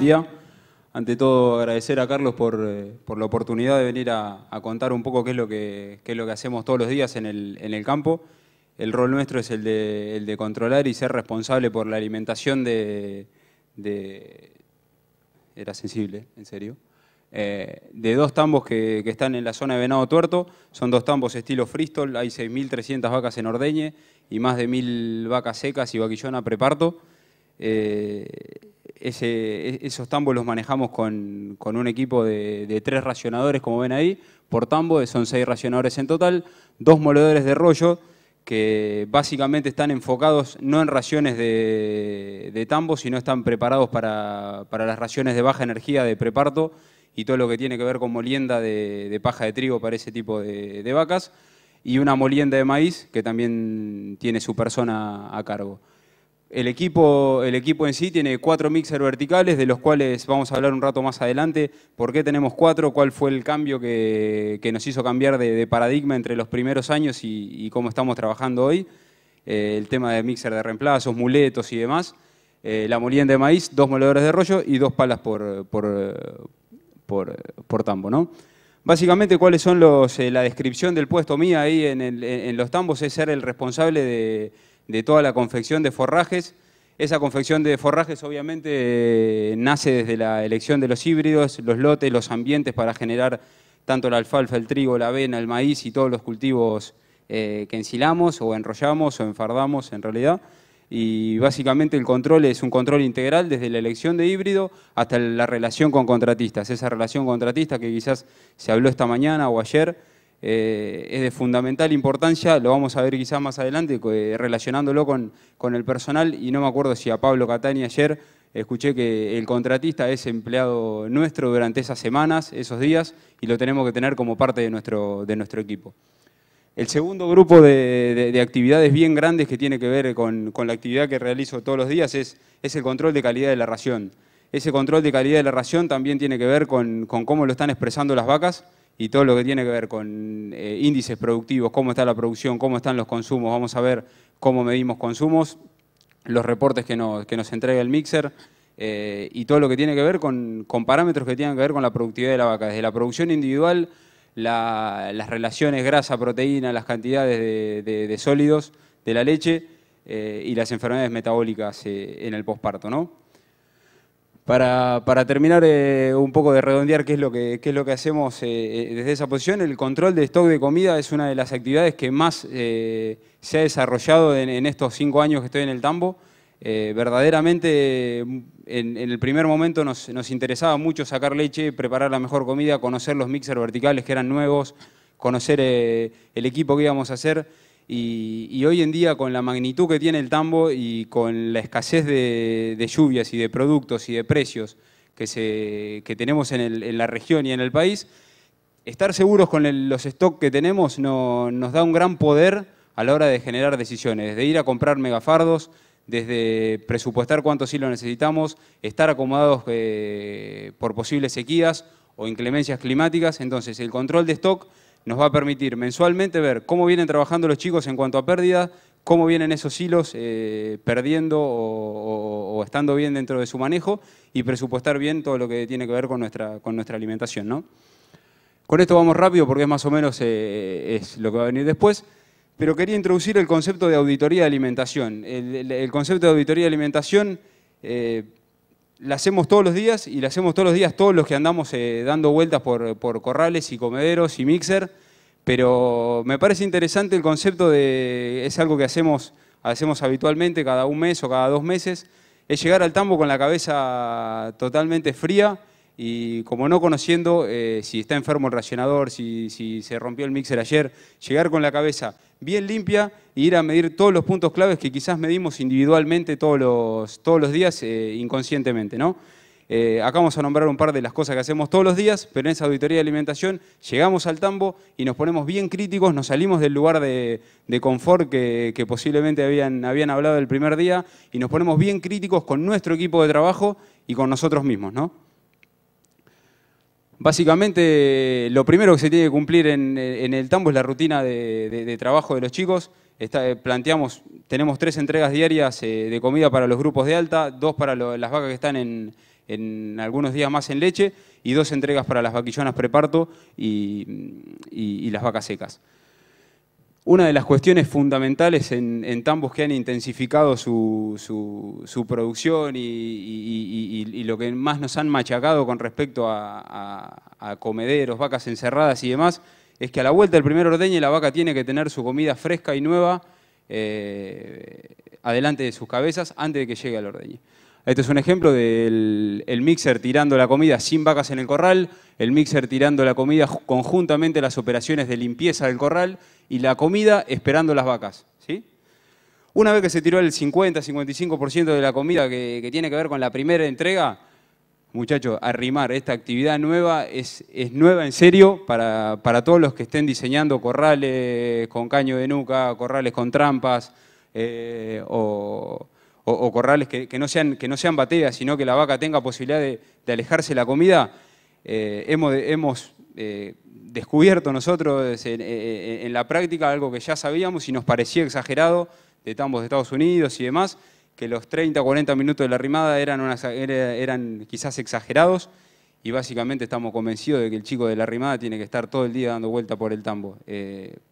día. Ante todo, agradecer a Carlos por, eh, por la oportunidad de venir a, contar un poco qué es lo que, qué es lo que hacemos todos los días en el, campo. El rol nuestro es el de, controlar y ser responsable por la alimentación de... era sensible, en serio. Eh, de dos tambos que, están en la zona de Venado Tuerto. Son dos tambos estilo Fristol, hay 6.300 vacas en ordeñe y más de 1.000 vacas secas y vaquillona preparto. Eh, e-, esos tambos los manejamos con, un equipo de, tres racionadores, como ven ahí, por tambo, son seis racionadores en total, dos moledores de rollo, que básicamente están enfocados no en raciones de, tambo, sino están preparados para, las raciones de baja energía de preparto y todo lo que tiene que ver con molienda de, paja de trigo para ese tipo de vacas, y una molienda de maíz que también tiene su persona a cargo. El equipo, el equipo en sí tiene cuatro mixer verticales, de los cuales vamos a hablar un rato más adelante. ¿Por qué tenemos cuatro? ¿Cuál fue el cambio que, nos hizo cambiar de, paradigma entre los primeros años y, cómo estamos trabajando hoy? Eh, el tema de mixer de reemplazos, muletos y demás. Eh, la molienda de maíz, dos moledores de rollo y dos palas por, por, por, tambo. ¿no? Básicamente, ¿cuáles son los, eh, la descripción del puesto mío ahí en los tambos? Es ser el responsable de de toda la confección de forrajes. Esa confección de forrajes obviamente eh, nace desde la elección de los híbridos, los lotes, los ambientes para generar tanto la alfalfa, el trigo, la avena, el maíz y todos los cultivos eh, que ensilamos o enrollamos o enfardamos en realidad. Y básicamente el control es un control integral desde la elección de híbrido hasta la relación con contratistas. Esa relación contratista que quizás se habló esta mañana o ayer, eh, es de fundamental importancia, lo vamos a ver quizás más adelante, eh, relacionándolo con, el personal, y no me acuerdo si a Pablo Catani ayer escuché que el contratista es empleado nuestro durante esas semanas, esos días, y lo tenemos que tener como parte de nuestro, equipo. El segundo grupo de, actividades bien grandes que tiene que ver con, la actividad que realizo todos los días es, el control de calidad de la ración. Ese control de calidad de la ración también tiene que ver con cómo lo están expresando las vacas, y todo lo que tiene que ver con eh, índices productivos, cómo está la producción, cómo están los consumos, vamos a ver cómo medimos consumos, los reportes que nos, que nos entrega el mixer eh, y todo lo que tiene que ver con, parámetros que tienen que ver con la productividad de la vaca, desde la producción individual, las relaciones grasa-proteína, las cantidades de, sólidos de la leche eh, y las enfermedades metabólicas en el posparto. ¿no? Para, terminar eh, un poco de redondear qué es lo que, es lo que hacemos eh, eh, desde esa posición, el control de stock de comida es una de las actividades que más se ha desarrollado en, estos cinco años que estoy en el tambo. verdaderamente, en, el primer momento nos interesaba mucho sacar leche, preparar la mejor comida, conocer los mixers verticales que eran nuevos, conocer el equipo que íbamos a hacer y, hoy en día con la magnitud que tiene el tambo y con la escasez de, lluvias y de productos y de precios que, que tenemos en, la región y en el país, estar seguros con los stocks que tenemos nos da un gran poder a la hora de generar decisiones, desde ir a comprar megafardos, desde presupuestar cuántos lo necesitamos, estar acomodados eh, por posibles sequías o inclemencias climáticas. Entonces, el control de stock nos va a permitir mensualmente ver cómo vienen trabajando los chicos en cuanto a pérdida, cómo vienen esos hilos eh, perdiendo o, estando bien dentro de su manejo y presupuestar bien todo lo que tiene que ver con nuestra, con nuestra alimentación. Con esto vamos rápido porque es más o menos eh, lo que va a venir después, pero quería introducir el concepto de auditoría de alimentación. El, concepto de auditoría de alimentación... Eh, la hacemos todos los días y la hacemos todos los días todos los que andamos eh, dando vueltas por, corrales y comederos y mixer, pero me parece interesante el concepto de, es algo que hacemos, hacemos habitualmente cada un mes o cada dos meses, es llegar al tambo con la cabeza totalmente fría y como no conociendo eh, si está enfermo el rellenador, si, se rompió el mixer ayer, llegar con la cabeza bien limpia e ir a medir todos los puntos claves que quizás medimos individualmente todos los, días eh, inconscientemente. ¿no? Eh, acá vamos a nombrar un par de las cosas que hacemos todos los días, pero en esa auditoría de alimentación llegamos al tambo y nos ponemos bien críticos, nos salimos del lugar de, confort que, posiblemente habían, habían, hablado el primer día y nos ponemos bien críticos con nuestro equipo de trabajo y con nosotros mismos, Básicamente, lo primero que se tiene que cumplir en, el tambo es la rutina de, trabajo de los chicos. Eh, planteamos, tenemos tres entregas diarias eh, de comida para los grupos de alta, dos para las vacas que están en, algunos días más en leche y dos entregas para las vaquillonas preparto y las vacas secas. Una de las cuestiones fundamentales en, en Tambos que han intensificado su, su, producción y, lo que más nos han machacado con respecto a, comederos, vacas encerradas y demás, es que a la vuelta del primer ordeño la vaca tiene que tener su comida fresca y nueva eh, adelante de sus cabezas antes de que llegue al ordeño. Este es un ejemplo del mixer tirando la comida sin vacas en el corral, el mixer tirando la comida conjuntamente las operaciones de limpieza del corral y la comida esperando las vacas. ¿sí? Una vez que se tiró el 50-55% de la comida que, tiene que ver con la primera entrega, muchachos, arrimar esta actividad nueva es, es nueva en serio para, todos los que estén diseñando corrales con caño de nuca, corrales con trampas, eh, o, o, corrales que, no sean, que no sean bateas, sino que la vaca tenga posibilidad de, alejarse la comida, eh, hemos, hemos eh, descubierto nosotros eh, en, la práctica algo que ya sabíamos y nos parecía exagerado de tambos de Estados Unidos y demás, que los 30 o 40 minutos de la rimada eran, unas eran quizás exagerados y básicamente estamos convencidos de que el chico de la rimada tiene que estar todo el día dando vuelta por el tambo.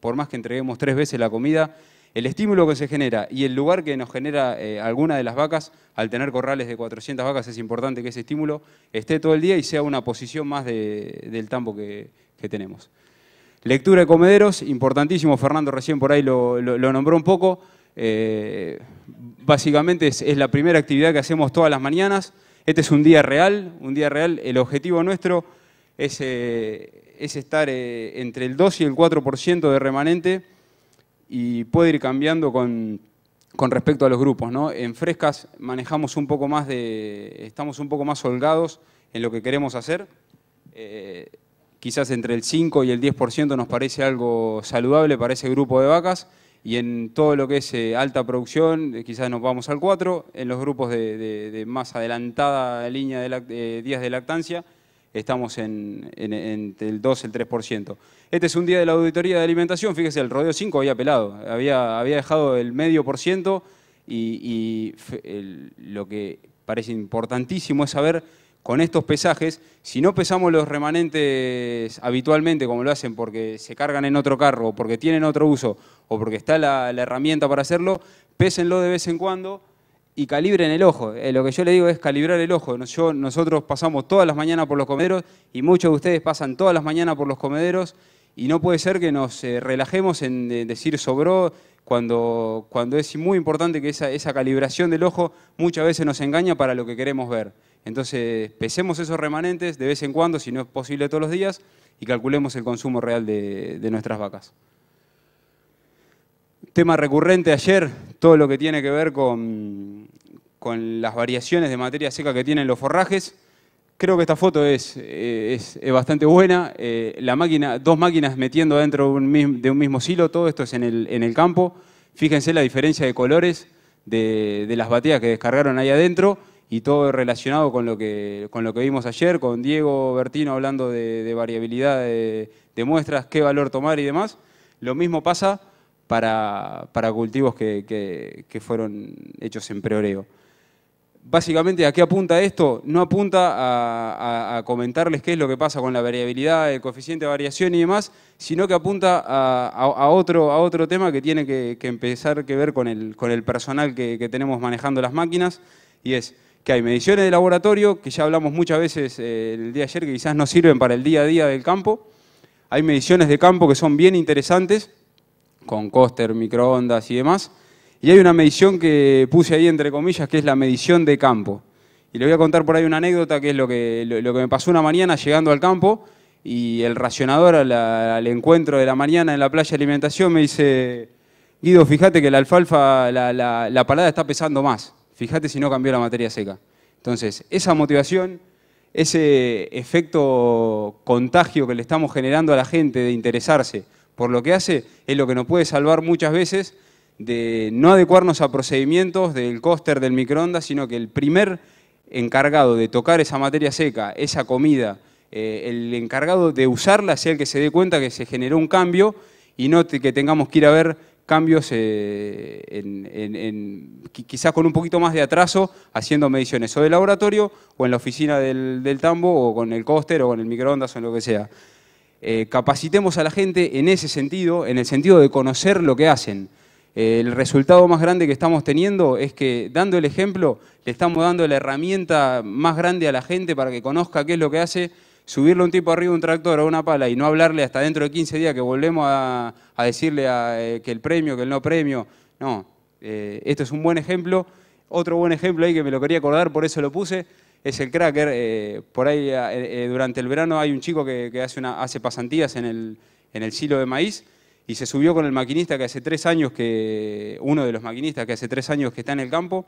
por más que entreguemos tres veces la comida, el estímulo que se genera y el lugar que nos genera eh, alguna de las vacas, al tener corrales de 400 vacas es importante que ese estímulo esté todo el día y sea una posición más del tambo que, tenemos. Lectura de comederos, importantísimo, Fernando recién por ahí lo, nombró un poco. Eh, básicamente es, la primera actividad que hacemos todas las mañanas. Este es un día real, un día real. El objetivo nuestro es, eh, es estar entre el 2 y el 4% de remanente y puede ir cambiando con, respecto a los grupos. ¿no? En Frescas manejamos un poco más de, estamos un poco más holgados en lo que queremos hacer. Eh, quizás entre el 5 y el 10% nos parece algo saludable para ese grupo de vacas y en todo lo que es eh, alta producción eh, quizás nos vamos al 4, en los grupos de, de más adelantada línea de, días de lactancia estamos en, el 2, el 3%. Este es un día de la auditoría de alimentación, fíjese, el rodeo 5 había pelado, había, dejado el medio por ciento y, lo que parece importantísimo es saber con estos pesajes, si no pesamos los remanentes habitualmente, como lo hacen porque se cargan en otro carro, o porque tienen otro uso, o porque está la, la herramienta para hacerlo, pésenlo de vez en cuando y calibren el ojo. Eh, lo que yo le digo es calibrar el ojo. nosotros pasamos todas las mañanas por los comederos y muchos de ustedes pasan todas las mañanas por los comederos y no puede ser que nos eh, relajemos en eh, decir sobró cuando, cuando es muy importante que esa, esa calibración del ojo muchas veces nos engaña para lo que queremos ver. Entonces, pesemos esos remanentes de vez en cuando, si no es posible todos los días, y calculemos el consumo real de, de nuestras vacas. Tema recurrente ayer, todo lo que tiene que ver con, con las variaciones de materia seca que tienen los forrajes. Creo que esta foto es, eh, es, bastante buena. Eh, la máquina, dos máquinas metiendo dentro de un, mismo, silo, todo esto es en el, en el, campo. Fíjense la diferencia de colores de, las bateas que descargaron ahí adentro y todo relacionado con lo que, con lo que vimos ayer, con Diego Bertino hablando de variabilidad de, muestras, qué valor tomar y demás. Lo mismo pasa para, para cultivos que, fueron hechos en preoreo. Básicamente, ¿a qué apunta esto? No apunta a, comentarles qué es lo que pasa con la variabilidad, el coeficiente de variación y demás, sino que apunta a, otro, a otro tema que tiene que, empezar que ver con el, personal que, tenemos manejando las máquinas, y es que hay mediciones de laboratorio, que ya hablamos muchas veces eh, el día de ayer, que quizás no sirven para el día a día del campo. Hay mediciones de campo que son bien interesantes, con coster, microondas y demás. Y hay una medición que puse ahí entre comillas, que es la medición de campo. Y le voy a contar por ahí una anécdota, que es lo que, lo, que me pasó una mañana llegando al campo y el racionador al, encuentro de la mañana en la playa de alimentación me dice, Guido, fíjate que la alfalfa, la, la, palada está pesando más. Fíjate si no cambió la materia seca. Entonces, esa motivación, ese efecto contagio que le estamos generando a la gente de interesarse por lo que hace, es lo que nos puede salvar muchas veces de no adecuarnos a procedimientos del cóster del microondas, sino que el primer encargado de tocar esa materia seca, esa comida, eh, el encargado de usarla sea el que se dé cuenta que se generó un cambio y no que tengamos que ir a ver cambios eh, en, quizás con un poquito más de atraso haciendo mediciones o del laboratorio o en la oficina del, tambo o con el cóster o con el microondas o en lo que sea. Eh, capacitemos a la gente en ese sentido, en el sentido de conocer lo que hacen. Eh, el resultado más grande que estamos teniendo es que dando el ejemplo, le estamos dando la herramienta más grande a la gente para que conozca qué es lo que hace. Subirle un tipo arriba un tractor o una pala y no hablarle hasta dentro de 15 días que volvemos a, decirle eh, que el premio, que el no premio. No, esto es un buen ejemplo. Otro buen ejemplo ahí que me lo quería acordar, por eso lo puse es el cracker. Eh, por ahí eh, eh, durante el verano hay un chico que, hace, pasantías en el, silo de maíz y se subió con el maquinista que hace tres años que, uno de los maquinistas que hace tres años que está en el campo,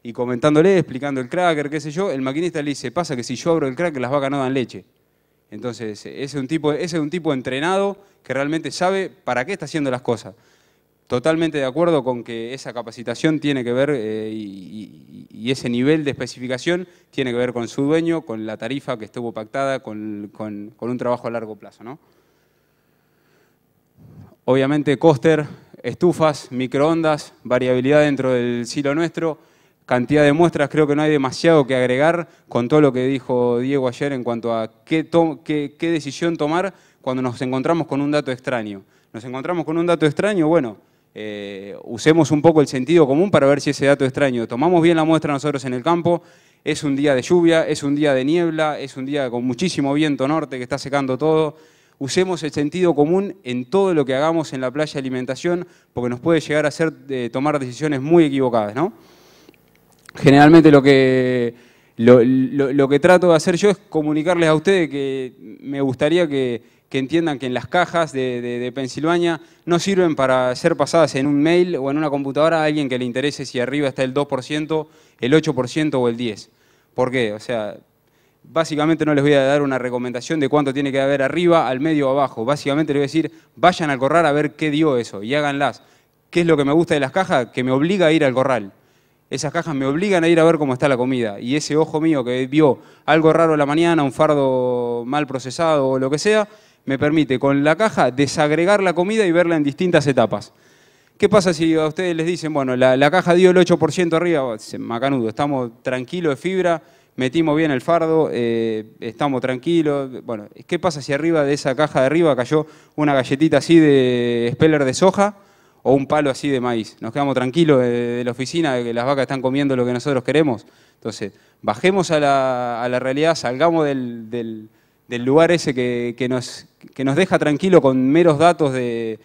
y comentándole, explicando el cracker, qué sé yo, el maquinista le dice, pasa que si yo abro el cracker las vacas no dan leche. Entonces, ese es un tipo entrenado que realmente sabe para qué está haciendo las cosas totalmente de acuerdo con que esa capacitación tiene que ver eh, y, ese nivel de especificación tiene que ver con su dueño, con la tarifa que estuvo pactada, con, un trabajo a largo plazo. Obviamente, coster, estufas, microondas, variabilidad dentro del silo nuestro, cantidad de muestras, creo que no hay demasiado que agregar con todo lo que dijo Diego ayer en cuanto a qué, qué, qué decisión tomar cuando nos encontramos con un dato extraño. Nos encontramos con un dato extraño, bueno, eh, usemos un poco el sentido común para ver si ese dato extraño. Tomamos bien la muestra nosotros en el campo, es un día de lluvia, es un día de niebla, es un día con muchísimo viento norte que está secando todo. Usemos el sentido común en todo lo que hagamos en la playa de alimentación porque nos puede llegar a eh, tomar decisiones muy equivocadas. Generalmente lo que, lo que trato de hacer yo es comunicarles a ustedes que me gustaría que que entiendan que en las cajas de, Pensilvania no sirven para ser pasadas en un mail o en una computadora a alguien que le interese si arriba está el 2%, el 8% o el 10%. ¿Por qué? O sea, básicamente no les voy a dar una recomendación de cuánto tiene que haber arriba, al medio o abajo. Básicamente les voy a decir, vayan al corral a ver qué dio eso y háganlas. ¿Qué es lo que me gusta de las cajas? Que me obliga a ir al corral. Esas cajas me obligan a ir a ver cómo está la comida. Y ese ojo mío que vio algo raro la mañana, un fardo mal procesado o lo que sea, me permite con la caja desagregar la comida y verla en distintas etapas. ¿Qué pasa si a ustedes les dicen, bueno, la, caja dio el 8% arriba, macanudo, estamos tranquilos de fibra, metimos bien el fardo, eh, estamos tranquilos. Bueno, ¿qué pasa si arriba de esa caja de arriba cayó una galletita así de speller de soja o un palo así de maíz? Nos quedamos tranquilos de, la oficina, de que las vacas están comiendo lo que nosotros queremos. Entonces, bajemos a la, realidad, salgamos del, del lugar ese que, nos, nos deja tranquilo con meros datos de,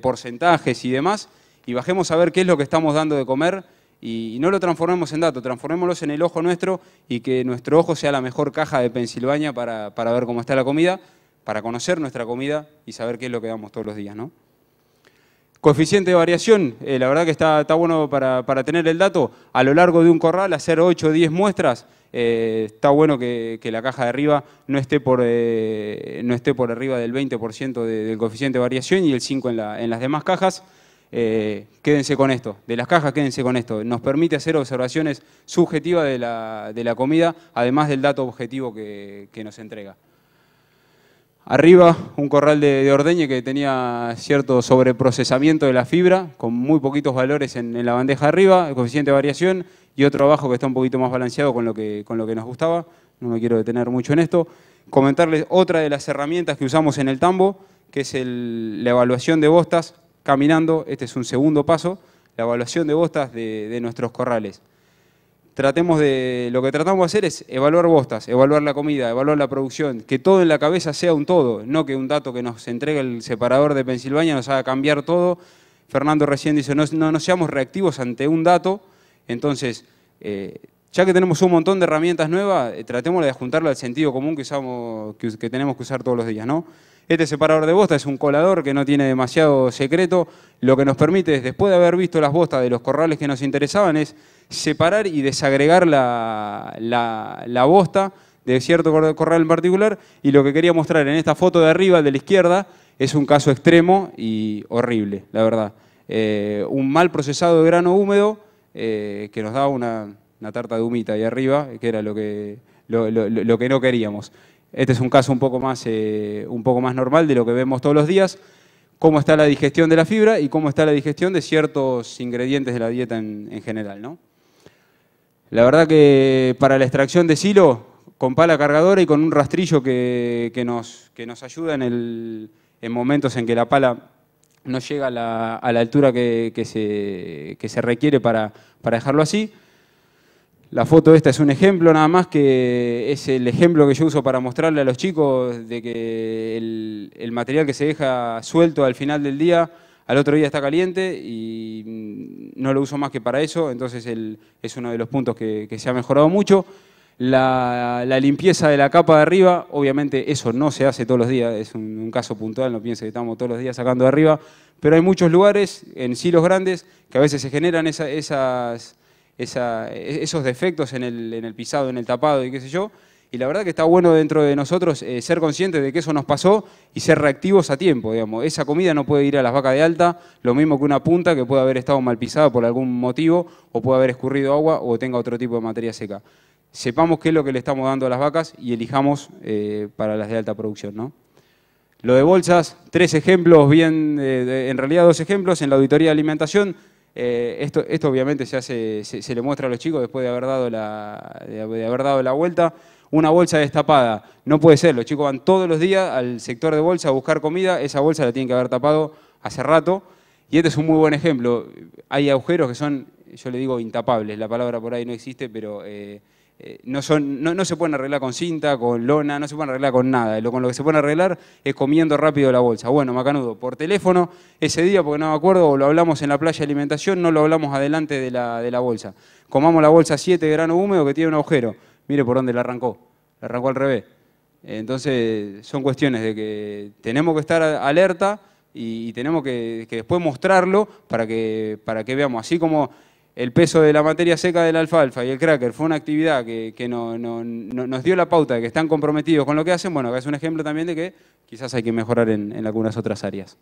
porcentajes y demás, y bajemos a ver qué es lo que estamos dando de comer y, no lo transformemos en datos, transformémoslos en el ojo nuestro y que nuestro ojo sea la mejor caja de Pensilvania para, ver cómo está la comida, para conocer nuestra comida y saber qué es lo que damos todos los días. ¿no? Coeficiente de variación, eh, la verdad que está, está bueno para, para, tener el dato, a lo largo de un corral hacer 8 o 10 muestras eh, está bueno que, la caja de arriba no esté por, eh, no esté por arriba del 20% del coeficiente de variación y el 5% en, las demás cajas. Eh, quédense con esto, de las cajas quédense con esto. Nos permite hacer observaciones subjetivas de la, de la comida, además del dato objetivo que nos entrega. Arriba un corral de, ordeña ordeñe que tenía cierto sobreprocesamiento de la fibra, con muy poquitos valores en, la bandeja arriba, el coeficiente de variación, y otro abajo que está un poquito más balanceado con lo que, con lo que nos gustaba. No me quiero detener mucho en esto. Comentarles otra de las herramientas que usamos en el tambo, que es la evaluación de bostas caminando. Este es un segundo paso, la evaluación de bostas de nuestros corrales tratemos de, lo que tratamos de hacer es evaluar bostas, evaluar la comida, evaluar la producción, que todo en la cabeza sea un todo, no que un dato que nos entrega el separador de Pensilvania nos haga cambiar todo. Fernando recién dice, no, no, seamos reactivos ante un dato, entonces, eh, ya que tenemos un montón de herramientas nuevas, eh, tratemos de juntarlo al sentido común que, usamos, que tenemos que usar todos los días, ¿no? Este separador de bosta es un colador que no tiene demasiado secreto. Lo que nos permite, después de haber visto las bostas de los corrales que nos interesaban, es separar y desagregar la, bosta de cierto corral en particular. Y lo que quería mostrar en esta foto de arriba, de la izquierda, es un caso extremo y horrible, la verdad. Eh, un mal procesado de grano húmedo eh, que nos daba una, tarta de humita ahí arriba, que era lo que no queríamos. Este es un caso un poco, más, eh, un poco más normal de lo que vemos todos los días, cómo está la digestión de la fibra y cómo está la digestión de ciertos ingredientes de la dieta en, general. ¿no? La verdad que para la extracción de silo, con pala cargadora y con un rastrillo que, que, nos, ayuda en, momentos en que la pala no llega a la, altura que se, requiere para dejarlo así, la foto esta es un ejemplo nada más, que es el ejemplo que yo uso para mostrarle a los chicos de que el, material que se deja suelto al final del día, al otro día está caliente y no lo uso más que para eso, entonces es uno de los puntos que, se ha mejorado mucho. La, limpieza de la capa de arriba, obviamente eso no se hace todos los días, es un, caso puntual, no piense que estamos todos los días sacando de arriba, pero hay muchos lugares en silos grandes que a veces se generan esas e, esos defectos en el, pisado, en el tapado y qué sé yo. Y la verdad que está bueno dentro de nosotros eh, ser conscientes de que eso nos pasó y ser reactivos a tiempo, digamos. Esa comida no puede ir a las vacas de alta, lo mismo que una punta que puede haber estado mal pisada por algún motivo o puede haber escurrido agua o tenga otro tipo de materia seca. Sepamos qué es lo que le estamos dando a las vacas y elijamos eh, para las de alta producción, ¿no? Lo de bolsas, tres ejemplos bien, eh, en realidad dos ejemplos en la auditoría de alimentación, eh, esto, esto obviamente se, se, le muestra a los chicos después de haber, dado la, de, haber dado la vuelta. Una bolsa destapada, no puede ser, los chicos van todos los días al sector de bolsa a buscar comida, esa bolsa la tienen que haber tapado hace rato. Y este es un muy buen ejemplo. Hay agujeros que son, yo le digo, intapables. La palabra por ahí no existe, pero eh, eh, no, son, no, se pueden arreglar con cinta, con lona, no se pueden arreglar con nada. Lo, con lo que se pueden arreglar es comiendo rápido la bolsa. Bueno, Macanudo, por teléfono, ese día, porque no me acuerdo, lo hablamos en la playa de alimentación, no lo hablamos adelante de la, de la bolsa. Comamos la bolsa 7 grano húmedo que tiene un agujero. Mire por dónde la arrancó. La arrancó al revés. Entonces, son cuestiones de que tenemos que estar alerta y, tenemos que, que después mostrarlo para que, para que veamos. Así como el peso de la materia seca del alfalfa y el cracker fue una actividad que, nos dio la pauta de que están comprometidos con lo que hacen, bueno, acá es un ejemplo también de que quizás hay que mejorar en, algunas otras áreas.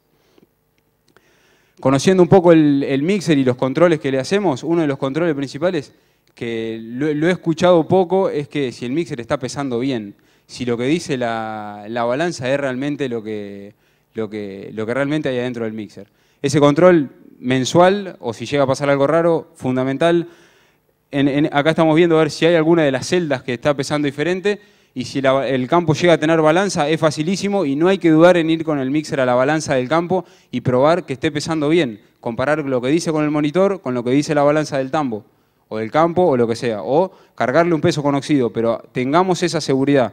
Conociendo un poco el, mixer y los controles que le hacemos, uno de los controles principales que lo, he escuchado poco es que si el mixer está pesando bien, si lo que dice la, balanza es realmente lo que, lo que realmente hay adentro del mixer. Ese control mensual o si llega a pasar algo raro, fundamental. acá estamos viendo a ver si hay alguna de las celdas que está pesando diferente y si el campo llega a tener balanza es facilísimo y no hay que dudar en ir con el mixer a la balanza del campo y probar que esté pesando bien, comparar lo que dice con el monitor con lo que dice la balanza del tambo o del campo o lo que sea, o cargarle un peso con óxido, pero tengamos esa seguridad.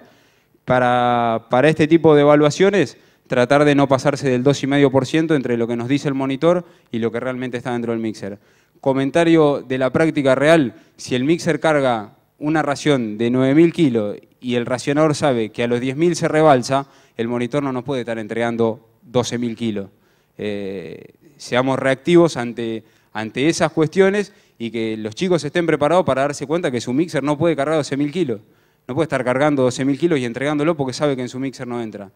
para este tipo de evaluaciones, tratar de no pasarse del 2,5% entre lo que nos dice el monitor y lo que realmente está dentro del mixer. Comentario de la práctica real, si el mixer carga una ración de 9.000 kilos y el racionador sabe que a los 10.000 se rebalsa, el monitor no nos puede estar entregando 12.000 kilos. Eh, seamos reactivos ante, ante esas cuestiones y que los chicos estén preparados para darse cuenta que su mixer no puede cargar 12.000 kilos. No puede estar cargando 12.000 kilos y entregándolo porque sabe que en su mixer no entra.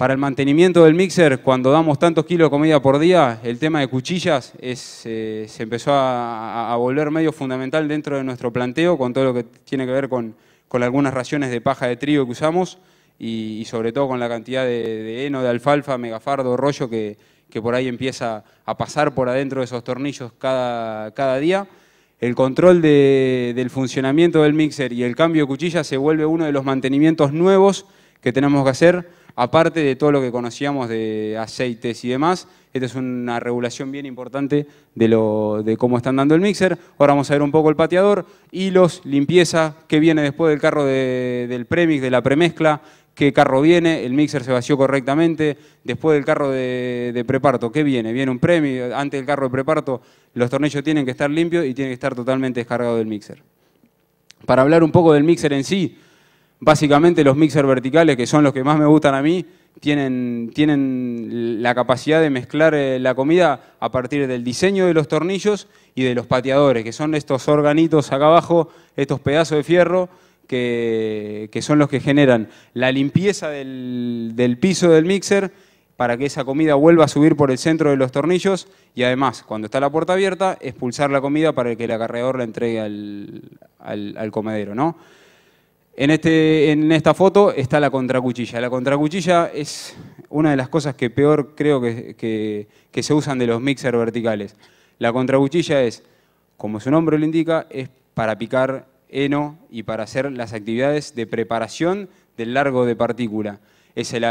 Para el mantenimiento del mixer, cuando damos tantos kilos de comida por día, el tema de cuchillas es, eh, se empezó a, volver medio fundamental dentro de nuestro planteo con todo lo que tiene que ver con, algunas raciones de paja de trigo que usamos y, sobre todo con la cantidad de, heno, de alfalfa, megafardo, rollo que, por ahí empieza a pasar por adentro de esos tornillos cada, día. El control del funcionamiento del mixer y el cambio de cuchillas se vuelve uno de los mantenimientos nuevos que tenemos que hacer Aparte de todo lo que conocíamos de aceites y demás, esta es una regulación bien importante de, lo, de cómo están dando el mixer. Ahora vamos a ver un poco el pateador, hilos, limpieza, qué viene después del carro del premix, de la premezcla, qué carro viene, el mixer se vació correctamente, después del carro de, de preparto, ¿qué viene? Viene un premix, antes del carro de preparto los tornillos tienen que estar limpios y tienen que estar totalmente descargados del mixer. Para hablar un poco del mixer en sí, Básicamente los mixers verticales, que son los que más me gustan a mí, tienen, tienen la capacidad de mezclar eh, la comida a partir del diseño de los tornillos y de los pateadores, que son estos organitos acá abajo, estos pedazos de fierro, que, son los que generan la limpieza del, piso del mixer para que esa comida vuelva a subir por el centro de los tornillos y además, cuando está la puerta abierta, expulsar la comida para que el acarreador la entregue al, al, comedero. ¿no? Este, en, esta foto está la contracuchilla. La contracuchilla es una de las cosas que peor creo que, se usan de los mixers verticales. La contracuchilla es, como su nombre lo indica, es para picar heno y para hacer las actividades de preparación del largo de partícula. Es el,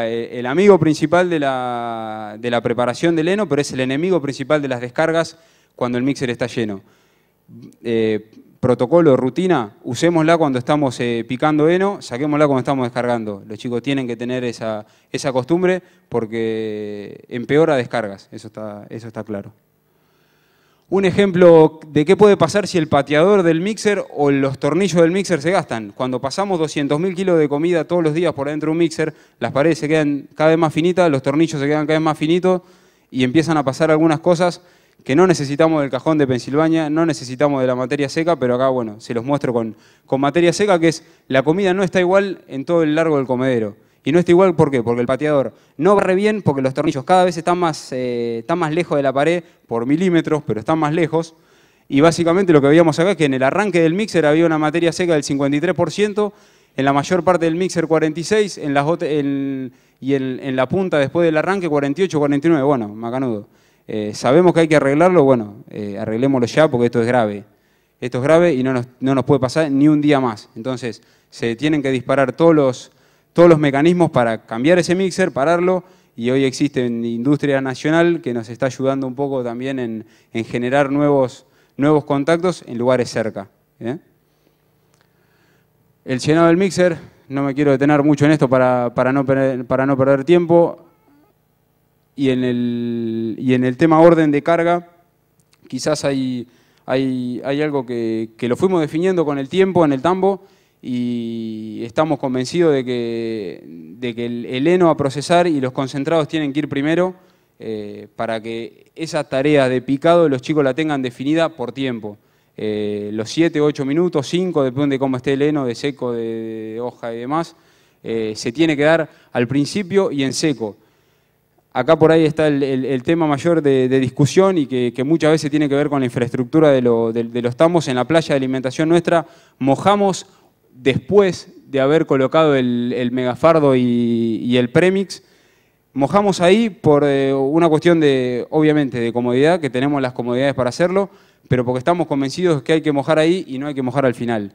amigo principal de la, preparación del heno, pero es el enemigo principal de las descargas cuando el mixer está lleno. Eh, protocolo, rutina, usémosla cuando estamos eh, picando heno, saquémosla cuando estamos descargando. Los chicos tienen que tener esa, esa costumbre porque empeora descargas, eso está, eso está claro. Un ejemplo de qué puede pasar si el pateador del mixer o los tornillos del mixer se gastan. Cuando pasamos 200.000 kilos de comida todos los días por dentro de un mixer, las paredes se quedan cada vez más finitas, los tornillos se quedan cada vez más finitos y empiezan a pasar algunas cosas que no necesitamos del cajón de Pensilvania, no necesitamos de la materia seca, pero acá, bueno, se los muestro con, con materia seca, que es la comida no está igual en todo el largo del comedero. Y no está igual, ¿por qué? Porque el pateador no barre bien, porque los tornillos cada vez están más, eh, están más lejos de la pared, por milímetros, pero están más lejos. Y básicamente lo que veíamos acá es que en el arranque del mixer había una materia seca del 53%, en la mayor parte del mixer 46, en las, y en, en, la punta después del arranque 48, 49, bueno, macanudo. Eh, sabemos que hay que arreglarlo, bueno, eh, arreglémoslo ya porque esto es grave. Esto es grave y no nos, puede pasar ni un día más. Entonces, se tienen que disparar todos los, todos los mecanismos para cambiar ese mixer, pararlo, y hoy existe una industria nacional que nos está ayudando un poco también en, generar nuevos, nuevos contactos en lugares cerca. ¿eh? El llenado del mixer, no me quiero detener mucho en esto para, no, para no perder tiempo, y en el, tema orden de carga, quizás hay, hay, algo que, lo fuimos definiendo con el tiempo en el tambo y estamos convencidos de que, el, heno a procesar y los concentrados tienen que ir primero eh, para que esa tarea de picado los chicos la tengan definida por tiempo. Eh, los 7, 8 minutos, 5, depende de cómo esté el heno, de seco, de, hoja y demás, eh, se tiene que dar al principio y en seco acá por ahí está el, tema mayor de, discusión y que, muchas veces tiene que ver con la infraestructura de, lo, los tambos. En la playa de alimentación nuestra mojamos después de haber colocado el, megafardo y, el premix. Mojamos ahí por eh, una cuestión de, obviamente, de comodidad, que tenemos las comodidades para hacerlo, pero porque estamos convencidos que hay que mojar ahí y no hay que mojar al final.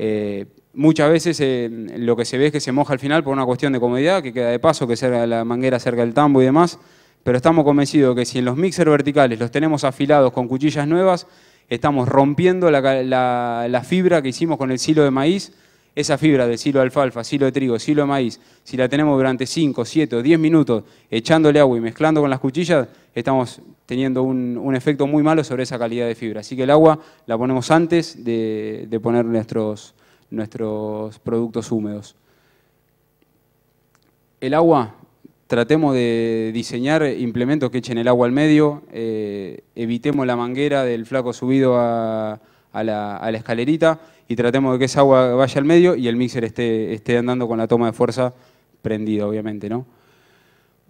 Eh, muchas veces eh, lo que se ve es que se moja al final por una cuestión de comodidad, que queda de paso, que sea la manguera cerca del tambo y demás, pero estamos convencidos que si en los mixers verticales los tenemos afilados con cuchillas nuevas, estamos rompiendo la, fibra que hicimos con el silo de maíz, esa fibra de silo de alfalfa, silo de trigo, silo de maíz, si la tenemos durante 5, 7 o 10 minutos echándole agua y mezclando con las cuchillas, estamos teniendo un, efecto muy malo sobre esa calidad de fibra. Así que el agua la ponemos antes de, poner nuestros, nuestros productos húmedos. El agua, tratemos de diseñar implementos que echen el agua al medio, eh, evitemos la manguera del flaco subido a, la, escalerita y tratemos de que esa agua vaya al medio y el mixer esté, esté andando con la toma de fuerza prendida, obviamente, ¿no?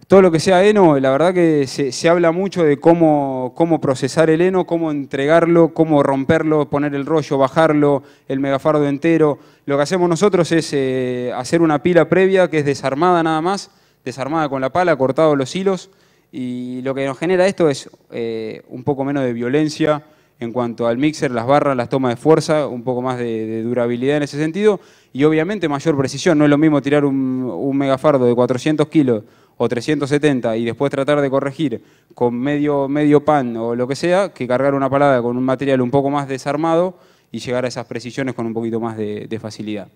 todo lo que sea heno, la verdad que se, habla mucho de cómo, procesar el heno, cómo entregarlo, cómo romperlo, poner el rollo, bajarlo, el megafardo entero. Lo que hacemos nosotros es eh, hacer una pila previa que es desarmada nada más, desarmada con la pala, cortado los hilos, y lo que nos genera esto es eh, un poco menos de violencia en cuanto al mixer, las barras, las tomas de fuerza, un poco más de, durabilidad en ese sentido, y obviamente mayor precisión. No es lo mismo tirar un, un megafardo de 400 kilos o 370 y después tratar de corregir con medio, medio pan o lo que sea, que cargar una palabra con un material un poco más desarmado y llegar a esas precisiones con un poquito más de, facilidad.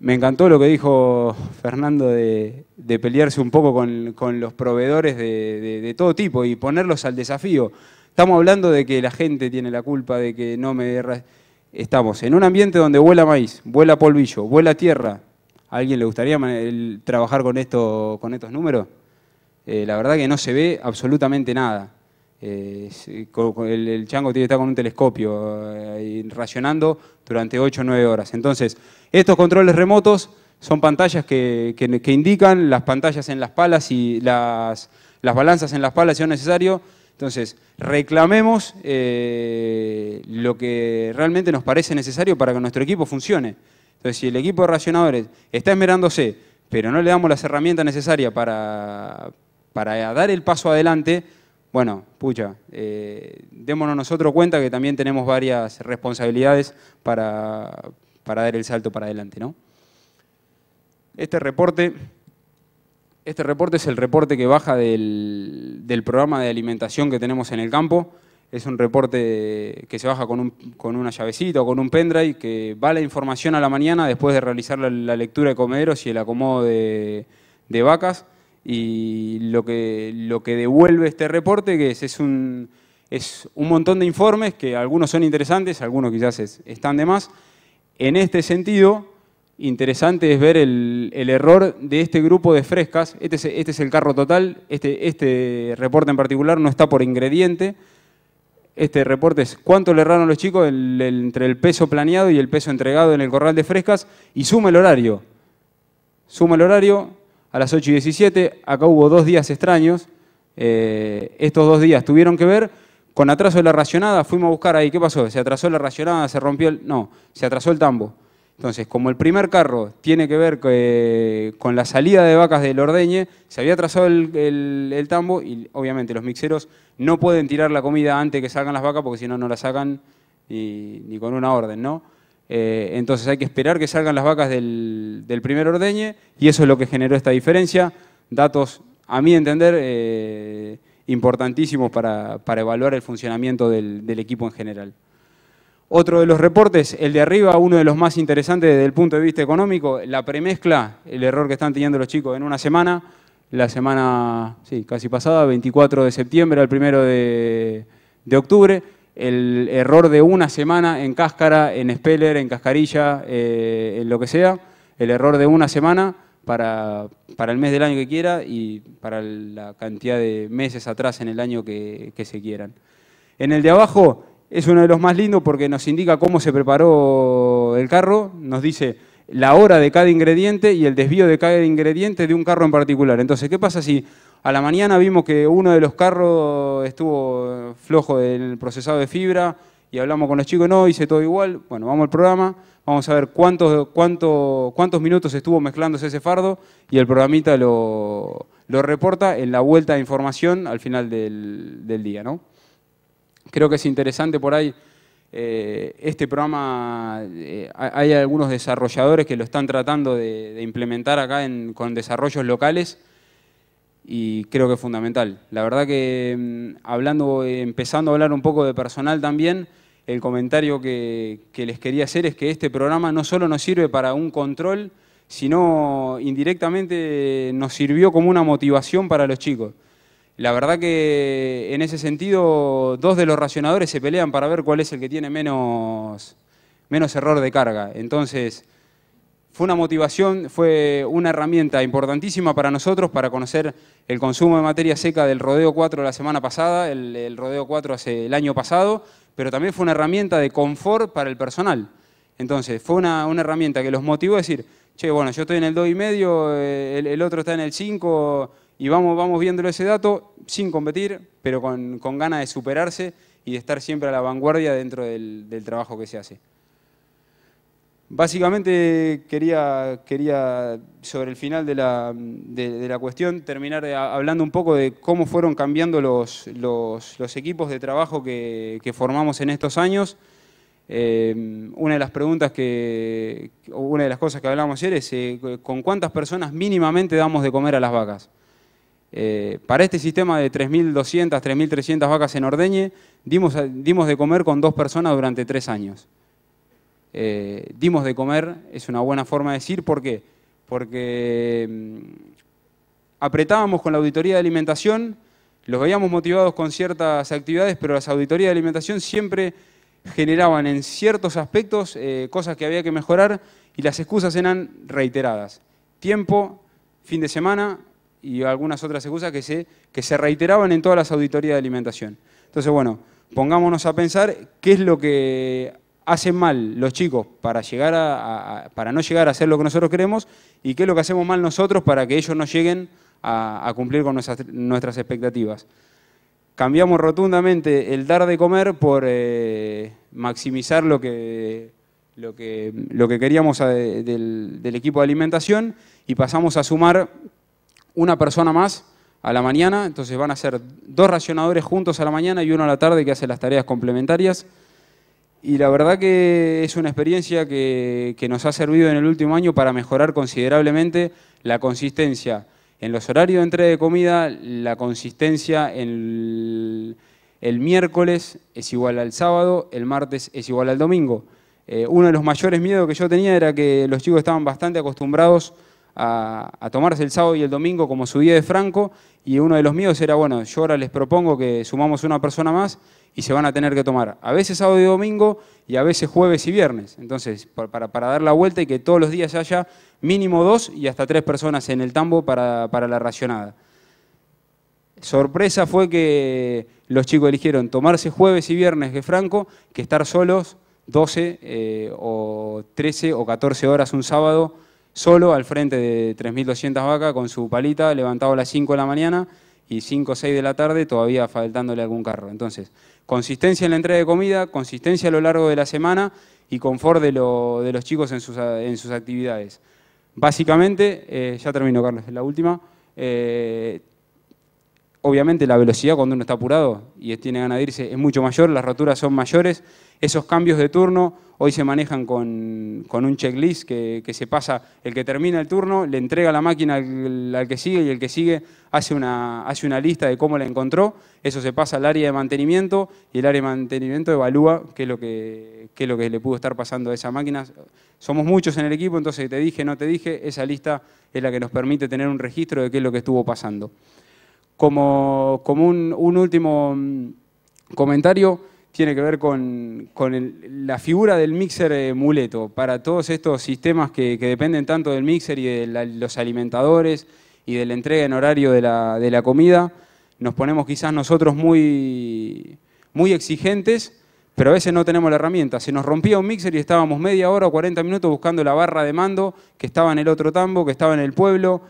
Me encantó lo que dijo Fernando de, pelearse un poco con, los proveedores de, de todo tipo y ponerlos al desafío. Estamos hablando de que la gente tiene la culpa, de que no me... Estamos en un ambiente donde vuela maíz, vuela polvillo, vuela tierra, alguien le gustaría trabajar con, esto, con estos números? Eh, la verdad que no se ve absolutamente nada. Eh, eh, el, chango tiene que estar con un telescopio racionando durante 8 o 9 horas. Entonces, estos controles remotos son pantallas que, indican las pantallas en las palas y las, balanzas en las palas si es necesario. Entonces, reclamemos lo que realmente nos parece necesario para que nuestro equipo funcione. Entonces, si el equipo de racionadores está esmerándose, pero no le damos las herramientas necesarias para, dar el paso adelante, bueno, pucha, eh, démonos nosotros cuenta que también tenemos varias responsabilidades para, dar el salto para adelante. Este reporte este reporte es el reporte que baja del, del, programa de alimentación que tenemos en el campo es un reporte que se baja con, un, una llavecita o con un pendrive que va la información a la mañana después de realizar la, lectura de comederos y el acomodo de, vacas y lo que, lo que devuelve este reporte que es, es, un, es un montón de informes que algunos son interesantes, algunos quizás están de más. En este sentido, interesante es ver el, error de este grupo de frescas. Este, este es, el carro total, este, este reporte en particular no está por ingrediente, este reporte es cuánto le erraron los chicos entre el peso planeado y el peso entregado en el corral de frescas y suma el horario. Suma el horario a las 8 y 17, acá hubo dos días extraños, eh, estos dos días tuvieron que ver con atraso de la racionada, fuimos a buscar ahí, ¿qué pasó? ¿Se atrasó la racionada? ¿Se rompió el...? No, se atrasó el tambo. Entonces, como el primer carro tiene que ver eh, con la salida de vacas del ordeñe, se había trazado el, tambo y obviamente los mixeros no pueden tirar la comida antes que salgan las vacas porque si no, no la sacan ni con una orden, ¿no? Eh, entonces hay que esperar que salgan las vacas del, primer ordeñe y eso es lo que generó esta diferencia. Datos, a mi entender, eh, importantísimos para, evaluar el funcionamiento del equipo en general. Otro de los reportes, el de arriba, uno de los más interesantes desde el punto de vista económico, la premezcla, el error que están teniendo los chicos en una semana, la semana sí, casi pasada, 24 de septiembre al 1 de, octubre, el error de una semana en cáscara, en speller, en cascarilla, eh, en lo que sea, el error de una semana para, el mes del año que quiera y para la cantidad de meses atrás en el año que, que se quieran. En el de abajo es uno de los más lindos porque nos indica cómo se preparó el carro, nos dice la hora de cada ingrediente y el desvío de cada ingrediente de un carro en particular. Entonces, ¿qué pasa si a la mañana vimos que uno de los carros estuvo flojo en el procesado de fibra y hablamos con los chicos, no, hice todo igual, bueno, vamos al programa, vamos a ver cuántos, minutos estuvo mezclándose ese fardo y el programita lo, reporta en la vuelta de información al final del, del día, ¿no? Creo que es interesante por ahí eh, este programa, eh, hay algunos desarrolladores que lo están tratando de, implementar acá con desarrollos locales y creo que es fundamental. La verdad que mm, hablando, empezando a hablar un poco de personal también, el comentario que, que les quería hacer es que este programa no solo nos sirve para un control, sino indirectamente nos sirvió como una motivación para los chicos. La verdad que en ese sentido dos de los racionadores se pelean para ver cuál es el que tiene menos, menos error de carga. Entonces, fue una motivación, fue una herramienta importantísima para nosotros para conocer el consumo de materia seca del Rodeo 4 la semana pasada, el, Rodeo 4 hace el año pasado, pero también fue una herramienta de confort para el personal. Entonces, fue una, herramienta que los motivó a decir, che, bueno, yo estoy en el 2,5, eh, el otro está en el 5, y vamos, vamos viéndolo ese dato sin competir, pero con, ganas de superarse y de estar siempre a la vanguardia dentro del, trabajo que se hace. Básicamente quería, quería, sobre el final de la, cuestión terminar hablando un poco de cómo fueron cambiando los, los, equipos de trabajo que, formamos en estos años. Eh, una de las preguntas que, una de las cosas que hablamos ayer es eh, con cuántas personas mínimamente damos de comer a las vacas. Eh, para este sistema de 3.200, 3.300 vacas en ordeñe, dimos, dimos, de comer con dos personas durante tres años. Eh, dimos de comer, es una buena forma de decir, ¿por qué? Porque mm, apretábamos con la auditoría de alimentación, los veíamos motivados con ciertas actividades, pero las auditorías de alimentación siempre generaban en ciertos aspectos eh, cosas que había que mejorar y las excusas eran reiteradas. Tiempo, fin de semana, y algunas otras excusas que se, que se reiteraban en todas las auditorías de alimentación. Entonces, bueno, pongámonos a pensar qué es lo que hacen mal los chicos para, llegar a, para no llegar a hacer lo que nosotros queremos y qué es lo que hacemos mal nosotros para que ellos no lleguen a, cumplir con nuestras, nuestras, expectativas. Cambiamos rotundamente el dar de comer por eh, maximizar lo que, lo que, lo que queríamos eh, del, del equipo de alimentación y pasamos a sumar una persona más a la mañana, entonces van a ser dos racionadores juntos a la mañana y uno a la tarde que hace las tareas complementarias. Y la verdad que es una experiencia que, nos ha servido en el último año para mejorar considerablemente la consistencia en los horarios de entrega de comida, la consistencia en el, miércoles es igual al sábado, el martes es igual al domingo. Eh, uno de los mayores miedos que yo tenía era que los chicos estaban bastante acostumbrados a, tomarse el sábado y el domingo como su día de franco y uno de los míos era, bueno, yo ahora les propongo que sumamos una persona más y se van a tener que tomar a veces sábado y domingo y a veces jueves y viernes. Entonces, para, dar la vuelta y que todos los días haya mínimo dos y hasta tres personas en el tambo para, la racionada. Sorpresa fue que los chicos eligieron tomarse jueves y viernes de franco que estar solos 12 eh, o 13 o 14 horas un sábado solo al frente de 3.200 vacas con su palita, levantado a las 5 de la mañana y 5 o 6 de la tarde todavía faltándole algún carro. Entonces, consistencia en la entrega de comida, consistencia a lo largo de la semana y confort de, los chicos en sus, actividades. Básicamente, eh, ya termino Carlos, la última, eh, obviamente la velocidad cuando uno está apurado y tiene ganas de irse es mucho mayor, las roturas son mayores, esos cambios de turno hoy se manejan con, un checklist que, que, se pasa, el que termina el turno le entrega la máquina al, que sigue y el que sigue hace una, hace una, lista de cómo la encontró, eso se pasa al área de mantenimiento y el área de mantenimiento evalúa qué es lo que, lo que le pudo estar pasando a esa máquina. Somos muchos en el equipo, entonces te dije, no te dije, esa lista es la que nos permite tener un registro de qué es lo que estuvo pasando. Como, como un último mm, comentario, tiene que ver con, la figura del mixer eh, muleto. Para todos estos sistemas que, dependen tanto del mixer y de los alimentadores y de la entrega en horario de la, comida, nos ponemos quizás nosotros muy, muy exigentes, pero a veces no tenemos la herramienta. Se nos rompía un mixer y estábamos media hora o 40 minutos buscando la barra de mando que estaba en el otro tambo, que estaba en el pueblo,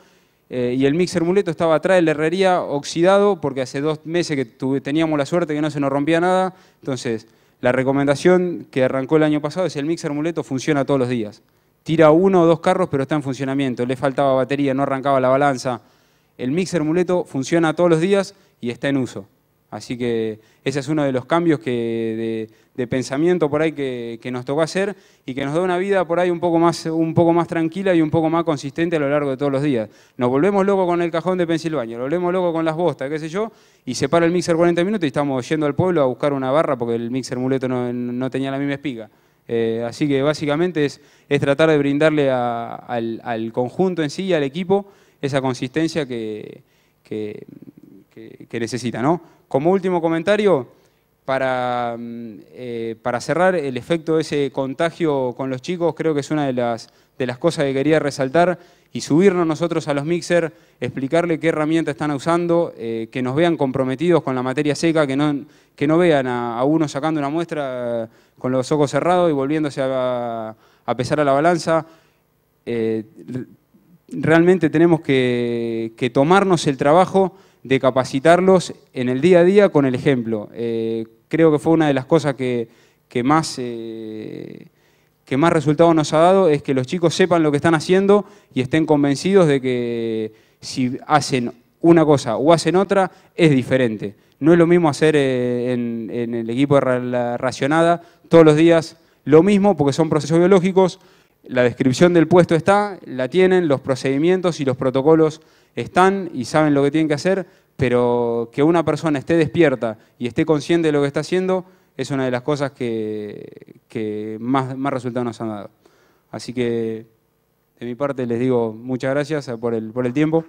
eh, y el mixer muleto estaba atrás de la herrería oxidado porque hace dos meses que teníamos la suerte que no se nos rompía nada. Entonces, la recomendación que arrancó el año pasado es el mixer muleto funciona todos los días. Tira uno o dos carros pero está en funcionamiento, le faltaba batería, no arrancaba la balanza. El mixer muleto funciona todos los días y está en uso. Así que ese es uno de los cambios que de, pensamiento por ahí que, nos tocó hacer y que nos da una vida por ahí un poco, más, un poco más tranquila y un poco más consistente a lo largo de todos los días. Nos volvemos locos con el cajón de Pensilvania, nos volvemos locos con las bostas, qué sé yo, y se para el mixer 40 minutos y estamos yendo al pueblo a buscar una barra porque el mixer muleto no, tenía la misma espiga. Eh, así que básicamente es, tratar de brindarle al, conjunto en sí y al equipo esa consistencia que, que, que necesita, ¿no? Como último comentario, mm, eh, para, cerrar el efecto de ese contagio con los chicos, creo que es una de las, de las cosas que quería resaltar y subirnos nosotros a los mixer, explicarle qué herramienta están usando, eh, que nos vean comprometidos con la materia seca, que no, que no vean a, uno sacando una muestra eh, con los ojos cerrados y volviéndose a, pesar a la balanza. realmente tenemos que, que tomarnos el trabajo de capacitarlos en el día a día con el ejemplo. Eh, creo que fue una de las cosas que, más... que más eh, resultados nos ha dado es que los chicos sepan lo que están haciendo y estén convencidos de que si hacen una cosa o hacen otra, es diferente. No es lo mismo hacer eh, en, en el equipo de racionada todos los días lo mismo, porque son procesos biológicos, la descripción del puesto está, la tienen, los procedimientos y los protocolos están y saben lo que tienen que hacer, pero que una persona esté despierta y esté consciente de lo que está haciendo es una de las cosas que, más, resultados nos han dado. Así que de mi parte les digo muchas gracias por el tiempo.